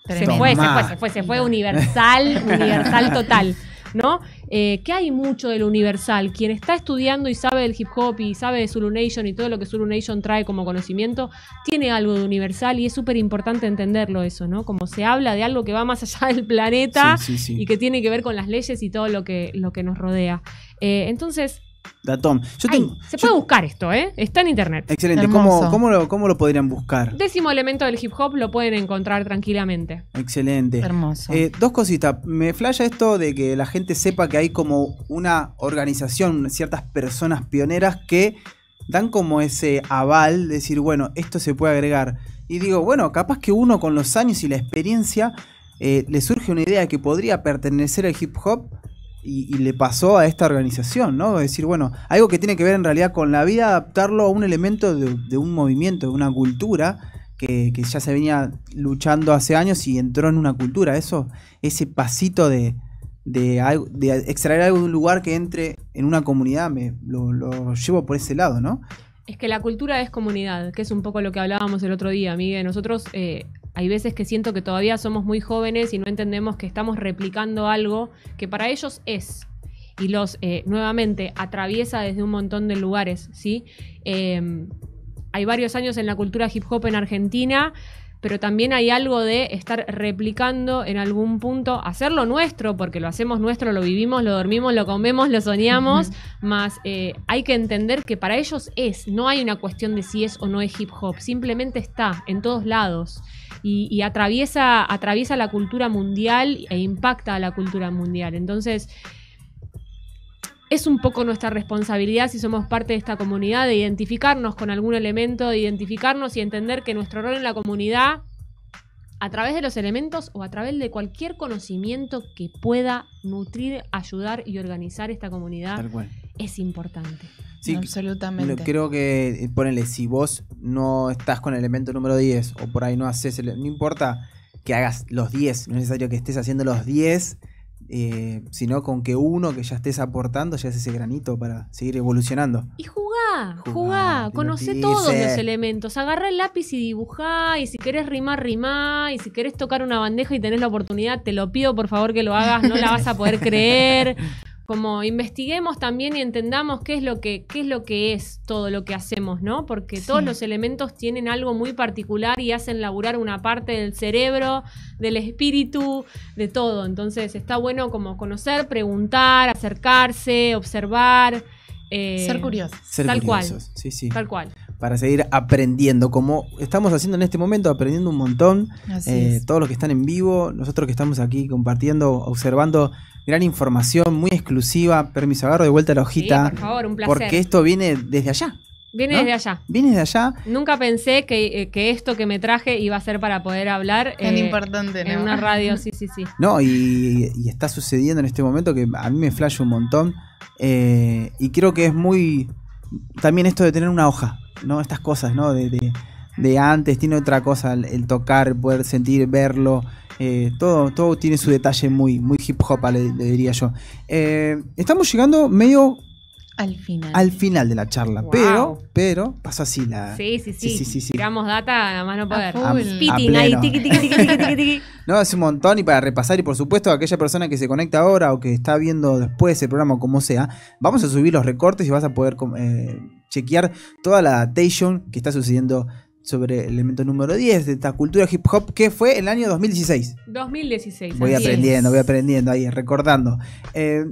S1: se fue, se fue,
S2: se fue, universal, [LAUGHS] universal total. ¿No? Eh, ¿Qué hay mucho del universal. Quien está estudiando y sabe del hip hop y sabe de Zulu Nation y todo lo que Zulu Nation trae como conocimiento, tiene algo de universal y es súper importante entenderlo eso, ¿no? Como se habla de algo que va más allá del planeta y que tiene que ver con las leyes y todo lo que, lo que nos rodea. Eh, entonces, se puede buscar esto, ¿eh? Está en internet. Excelente. ¿Cómo,
S1: lo, podrían buscar?
S2: Décimo elemento del hip hop lo pueden encontrar tranquilamente.
S1: Excelente. Hermoso. Eh, dos cositas. Me flasha esto de que la gente sepa que hay como una organización, ciertas personas pioneras que dan como ese aval, de decir, bueno, esto se puede agregar. Y digo, bueno, capaz que uno con los años y la experiencia eh, le surge una idea que podría pertenecer al hip hop y, le pasó a esta organización, ¿no? Es decir, bueno, algo que tiene que ver en realidad con la vida, adaptarlo a un elemento de, un movimiento, de una cultura que, ya se venía luchando hace años y entró en una cultura. Eso, ese pasito de, de, extraer algo de un lugar que entre en una comunidad, me, lo, llevo por ese lado, ¿no?
S2: Es que la cultura es comunidad, que es un poco lo que hablábamos el otro día, Miguel. Nosotros eh, hay veces que siento que todavía somos muy jóvenes y no entendemos que estamos replicando algo que para ellos es y los eh, nuevamente atraviesa desde un montón de lugares, ¿sí? Em, hay varios años en la cultura hip hop en Argentina, pero también hay algo de estar replicando en algún punto, hacerlo nuestro, porque lo hacemos nuestro, lo vivimos, lo dormimos, lo comemos, lo soñamos, más eh, hay que entender que para ellos es, no hay una cuestión de si es o no es hip hop, simplemente está en todos lados y, atraviesa, atraviesa la cultura mundial e impacta a la cultura mundial. Entonces, es un poco nuestra responsabilidad si somos parte de esta comunidad de identificarnos con algún elemento, de identificarnos y entender que nuestro rol en la comunidad, a través de los elementos o a través de cualquier conocimiento que pueda nutrir, ayudar y organizar esta comunidad, es
S1: importante absolutamente. Creo que, eh, ponele, si vos no estás con el elemento número 10 o por ahí no haces, no importa que hagas los 10, no es necesario que estés haciendo los 10, eh, sino con que uno que ya estés aportando ya es ese granito para seguir evolucionando. Y
S2: jugá, jugá, conoce todos los elementos, agarra el lápiz y dibujá, y si querés rimar, rimá, y si querés tocar una bandeja y tenés la oportunidad, te lo pido por favor que lo hagas, no la vas a poder creer. [LAUGHS] como investiguemos también y entendamos qué es lo que, qué es, lo que es todo lo que hacemos, ¿no? Porque todos los elementos tienen algo muy particular y hacen laburar una parte del cerebro, del espíritu, de todo. Entonces está bueno como conocer, preguntar, acercarse, observar. Eh, ser curioso, Ser tal cual.
S1: Sí, Tal cual. Para seguir aprendiendo, como estamos haciendo en este momento, aprendiendo un montón. Eh, todos los que están en vivo, nosotros que estamos aquí compartiendo, observando gran información, muy exclusiva. Permiso, agarro de vuelta la hojita. por
S2: favor, un placer. Porque esto
S1: viene desde allá.
S2: Viene desde allá.
S1: Viene desde allá.
S2: Nunca pensé eh, que, esto que me traje iba a ser para poder hablar eh, importante, en una [LAUGHS] radio, sí, sí, sí.
S1: No, y, está sucediendo en este momento que a mí me flashe un montón. Eh, y creo que es muy. También esto de tener una hoja, ¿no? Estas cosas, ¿no? de de antes, tiene otra cosa el, tocar, poder sentir, verlo. Eh, todo, todo tiene su detalle muy, muy hip hop, le, diría yo. Eh, estamos llegando medio al final. Al final de la charla. Pero, pero, pasa así la. Sí,
S2: sí, sí. sí, sí, Tiramos data, nada más no poder.
S1: no, es un montón. Y para repasar, y por supuesto, aquella persona que se conecta ahora o que está viendo después el programa, como sea, vamos a subir los recortes y vas a poder eh, chequear toda la adaptation que está sucediendo sobre el elemento número 10 de esta cultura hip hop que fue el año 2016.
S2: 2016. Voy aprendiendo,
S1: voy aprendiendo ahí, recordando. Eh,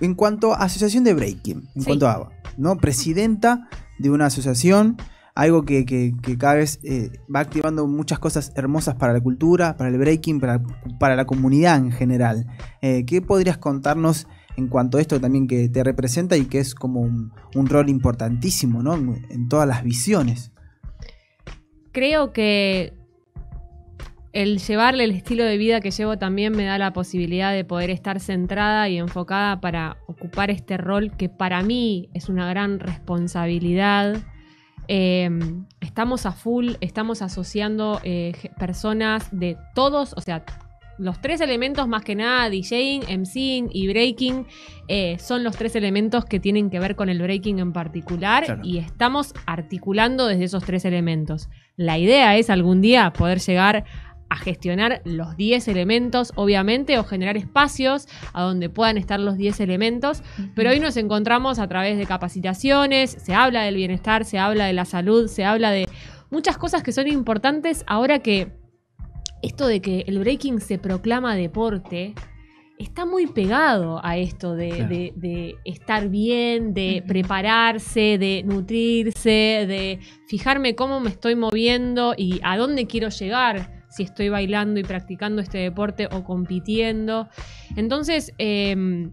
S1: en cuanto a asociación de breaking, en cuanto a ¿no? Presidenta de una asociación, algo que, cada vez eh, va activando muchas cosas hermosas para la cultura, para el breaking, para, la comunidad en general. Eh, ¿Qué podrías contarnos? en cuanto a esto también que te representa y que es como un, rol importantísimo ¿no? en, todas las visiones
S2: creo que el llevarle el estilo de vida que llevo también me da la posibilidad de poder estar centrada y enfocada para ocupar este rol que para mí es una gran responsabilidad. Em, estamos a full, estamos asociando eh, personas de todos, o sea, los tres elementos más que nada, DJing, MCing y breaking, eh, son los tres elementos que tienen que ver con el breaking en particular y estamos articulando desde esos tres elementos. La idea es algún día poder llegar a gestionar los 10 elementos, obviamente, o generar espacios a donde puedan estar los 10 elementos. Pero hoy nos encontramos a través de capacitaciones, se habla del bienestar, se habla de la salud, se habla de muchas cosas que son importantes ahora que esto de que el breaking se proclama deporte está muy pegado a esto de, estar bien, de prepararse, de nutrirse, de fijarme cómo me estoy moviendo y a dónde quiero llegar si estoy bailando y practicando este deporte o compitiendo. Entonces, em,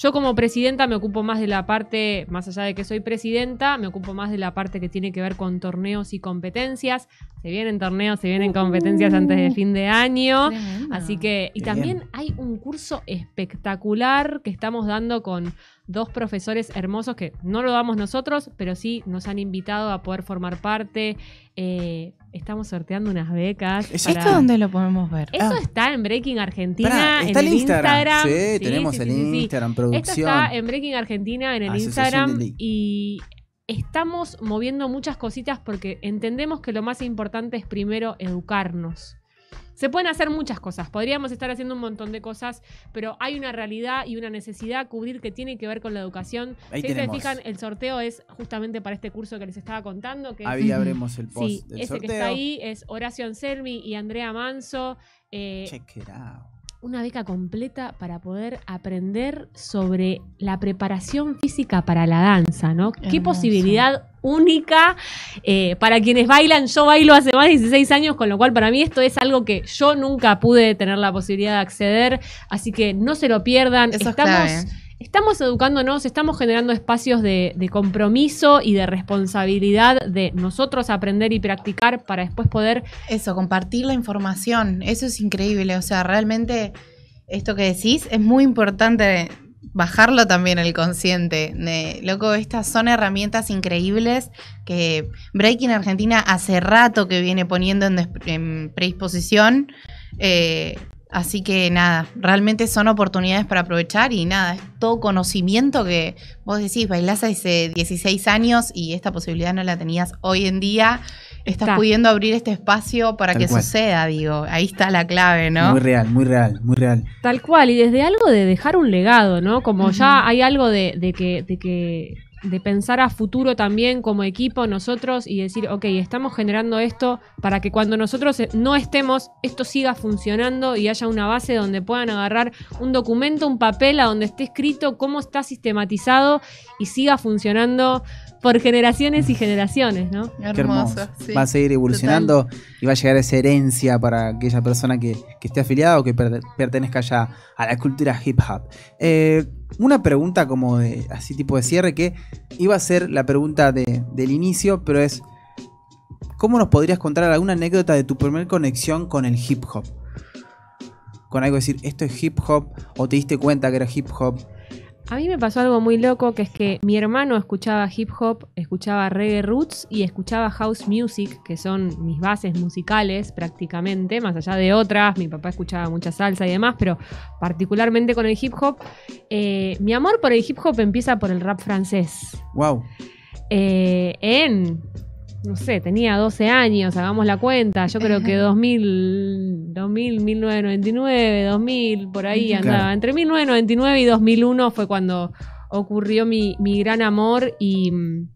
S2: yo como presidenta me ocupo más de la parte, más allá de que soy presidenta, me ocupo más de la parte que tiene que ver con torneos y competencias. Se vienen torneos, se vienen uh. competencias antes de fin de año. Así que, y también hay un curso espectacular que estamos dando con dos profesores hermosos que no lo damos nosotros, pero sí nos han invitado a poder formar parte. Eh, Estamos sorteando unas becas. ¿Esto dónde
S3: lo podemos ver? Eso ah.
S2: está en Breaking Argentina, está en Instagram. Sí, tenemos el Instagram, producción. Esto está en Breaking Argentina, en el ah, Instagram. Y estamos moviendo muchas cositas porque entendemos que lo más importante es primero educarnos. Se pueden hacer muchas cosas, podríamos estar haciendo un montón de cosas, pero hay una realidad y una necesidad a cubrir que tiene que ver con la educación. si se fijan, el sorteo es justamente para este curso que les estaba contando. Que ahí abremos el post sí, ese que está ahí es Horacio Anselmi y Andrea Manso. Eh, una beca completa para poder aprender sobre la preparación física para la danza, ¿no? Qué posibilidad única eh, para quienes bailan. Yo bailo hace más de 16 años, con lo cual para mí esto es algo que yo nunca pude tener la posibilidad de acceder, así que no se lo pierdan. Estamos estamos educándonos, estamos generando espacios de, compromiso y de responsabilidad de nosotros aprender y practicar para después poder... Eso, compartir la información, eso es increíble, o sea, realmente
S3: esto que decís es muy importante bajarlo también el consciente. loco, estas son herramientas increíbles que Breaking Argentina hace rato que viene poniendo en, predisposición. Eh, Así que nada, realmente son oportunidades para aprovechar y nada, es todo conocimiento que vos decís, bailás hace 16 años y esta posibilidad no la tenías hoy en día. Estás pudiendo abrir este espacio para que suceda, digo. Ahí está la clave, ¿no? Muy
S1: real, muy real, muy real.
S2: Tal cual, y desde algo de dejar un legado, ¿no? Como ya hay algo de que de pensar a futuro también como equipo nosotros y decir, ok, estamos generando esto para que cuando nosotros eh, no estemos, esto siga funcionando y haya una base donde puedan agarrar un documento, un papel a donde esté escrito cómo está sistematizado y siga funcionando por generaciones y generaciones, ¿no? hermoso. va a seguir evolucionando
S1: y va a llegar esa herencia para aquella persona que, que esté afiliada o que pertenezca ya a la cultura hip hop. Eh, una pregunta como de, así tipo de cierre que iba a ser la pregunta del inicio, pero es, ¿cómo nos podrías contar alguna anécdota de tu primer conexión con el hip hop? Con algo decir, esto es hip hop, o te diste cuenta que era hip hop,
S2: a mí me pasó algo muy loco, que es que mi hermano escuchaba hip hop, escuchaba reggae roots y escuchaba house music, que son mis bases musicales prácticamente, más allá de otras. Mi papá escuchaba mucha salsa y demás, pero particularmente con el hip hop. Eh, mi amor por el hip hop empieza por el rap francés. ¡Wow! Eh, en no sé, tenía 12 años, hagamos la cuenta, yo creo que 2000, 2000 1999, 2000, por ahí andaba. Entre 1999 y 2001 fue cuando ocurrió mi, gran amor y mm,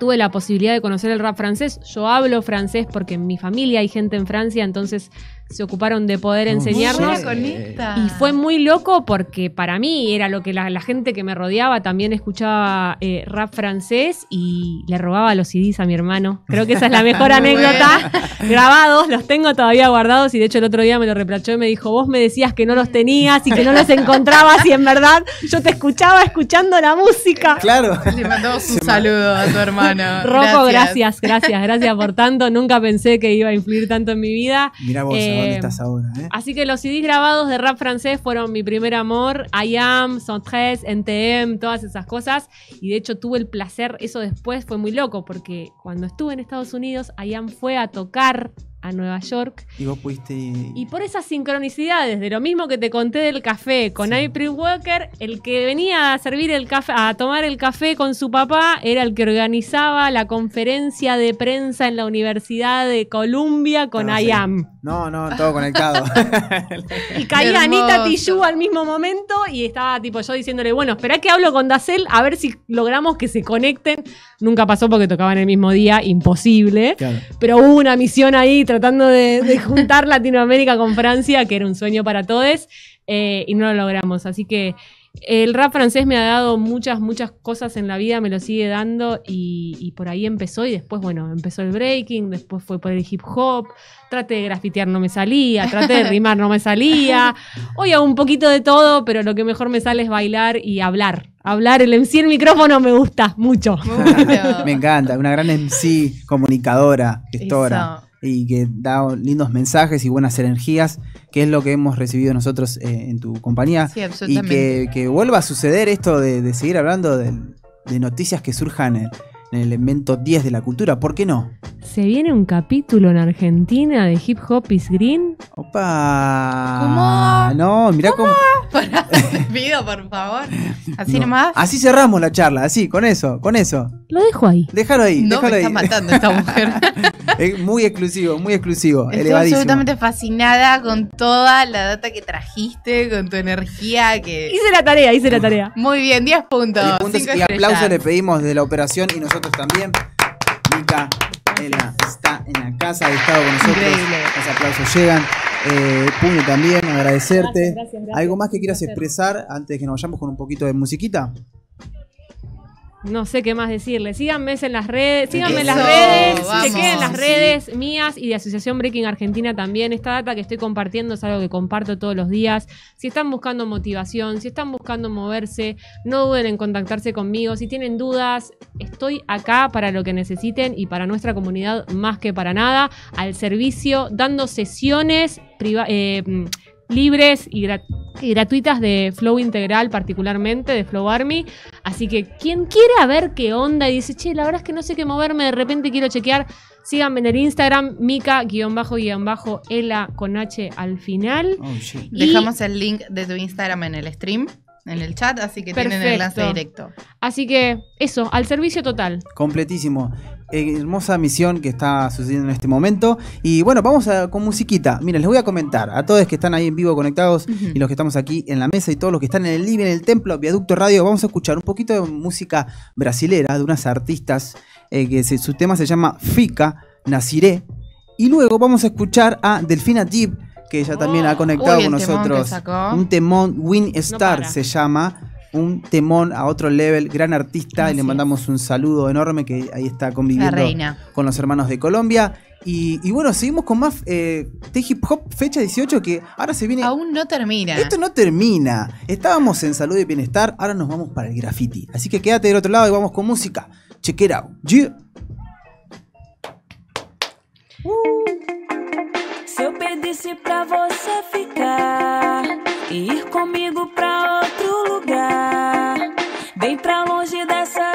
S2: tuve la posibilidad de conocer el rap francés. Yo hablo francés porque en mi familia hay gente en Francia, entonces se ocuparon de poder oh, enseñarnos. Y fue muy loco porque para mí era lo que la, gente que me rodeaba también escuchaba eh, rap francés y le robaba los CDs a mi hermano. Creo que esa es la mejor [LAUGHS] anécdota. Grabados, los tengo todavía guardados y de hecho el otro día me lo replachó y me dijo, vos me decías que no los tenías y que no los encontrabas y en verdad yo te escuchaba escuchando la música. Eh, claro. Le mandamos un
S3: saludo a tu hermano. [LAUGHS] rojo gracias,
S2: gracias, gracias, por tanto. Nunca pensé que iba a influir tanto en mi vida. Mira vos, Em, ahora. ¿eh? Así que los CDs grabados de rap francés fueron Mi Primer Amor, I Am, Son NTM, todas esas cosas. Y de hecho tuve el placer, eso después fue muy loco, porque cuando estuve en Estados Unidos, I Am fue a tocar a Nueva York. Y vos pudiste. Y por esas sincronicidades, de lo mismo que te conté del café con sí. Walker, el que venía a servir el café, a tomar el café con su papá, era el que organizaba la conferencia de prensa en la Universidad de Columbia con ah, IAM.
S1: No, no, todo conectado. [LAUGHS]
S2: y caía Anita Tijoux al mismo momento y estaba tipo yo diciéndole, bueno, espera que hablo con Dacel a ver si logramos que se conecten Nunca pasó porque tocaban el mismo día, imposible. Pero hubo una misión ahí tratando de, juntar [LAUGHS] Latinoamérica con Francia, que era un sueño para todos, eh, y no lo logramos. Así que el rap francés me ha dado muchas, muchas cosas en la vida, me lo sigue dando y, por ahí empezó y después, bueno, empezó el breaking, después fue por el hip hop, traté de grafitear, no me salía, traté de rimar, no me salía, hoy hago un poquito de todo, pero lo que mejor me sale es bailar y hablar hablar. El MC en micrófono me gusta mucho. [LAUGHS]
S1: me encanta, una gran MC, comunicadora, gestora. Y que da lindos mensajes y buenas energías, que es lo que hemos recibido nosotros eh, en tu compañía. Sí, absolutamente. Y que, vuelva a suceder esto de, seguir hablando de, noticias que surjan. Eh, el elemento 10 de la cultura, ¿por qué no?
S2: Se viene un capítulo en Argentina de Hip Hop is Green. ¡Opa! ¿Cómo? No, mira cómo. cómo...
S3: [LAUGHS] por favor. Así [LAUGHS] nomás. Así
S1: cerramos la charla, así, con eso, con eso. Lo dejo ahí. Déjalo ahí. No déjalo me está matando esta mujer. [LAUGHS] [LAUGHS] muy exclusivo, muy exclusivo. Estoy absolutamente
S3: fascinada con toda la data que trajiste, con tu energía. que Hice la tarea, hice la tarea. Muy bien, 10 puntos. y aplausos le
S1: pedimos de la operación y nosotros también. Mica está en la casa, ha estado con nosotros. Increíble. Los aplausos llegan. Eh, Puño también, agradecerte. ¿Algo más que quieras expresar antes de que nos vayamos con un poquito de musiquita?
S2: no sé qué más decirles. Síganme en las redes, síganme en las redes, se queden las redes mías y de Asociación Breaking Argentina también. Esta data que estoy compartiendo es algo que comparto todos los días. Si están buscando motivación, si están buscando moverse, no duden en contactarse conmigo. Si tienen dudas, estoy acá para lo que necesiten y para nuestra comunidad más que para nada, al servicio, dando sesiones eh, mm, libres y gratuitas gratuitas de Flow Integral, particularmente de Flow Army. Así que quien quiera ver qué onda y dice, che, la verdad es que no sé qué moverme, de repente quiero chequear, síganme en el Instagram, mica-ela con H al final. Oh, Dejamos el link de tu Instagram en el stream en el chat, así que tienen el enlace directo. Así que eso, al servicio total.
S1: Completísimo hermosa misión que está sucediendo en este momento. Y bueno, vamos a, con musiquita. miren les voy a comentar a todos los que están ahí en vivo conectados y los que estamos aquí en la mesa y todos los que están en el live en el templo, Viaducto Radio, vamos a escuchar un poquito de música brasilera de unas artistas eh, que su tema se llama Fica Naciré. Y luego vamos a escuchar a Delfina Deep, que ella también ha ah, conectado con nosotros. un temón Win Star se llama un temón a otro level, gran artista, y le mandamos un saludo enorme que ahí está conviviendo con los hermanos de Colombia. Y, bueno, seguimos con más eh, de hip hop, fecha 18, que ahora se viene. Aún no termina. Esto no termina. Estábamos en salud y bienestar, ahora nos vamos para el graffiti. Así que quédate del otro lado y vamos con música. Check it out. Yeah.
S2: Se pedisse pra ficar
S1: ir comigo lugar, bem pra longe dessa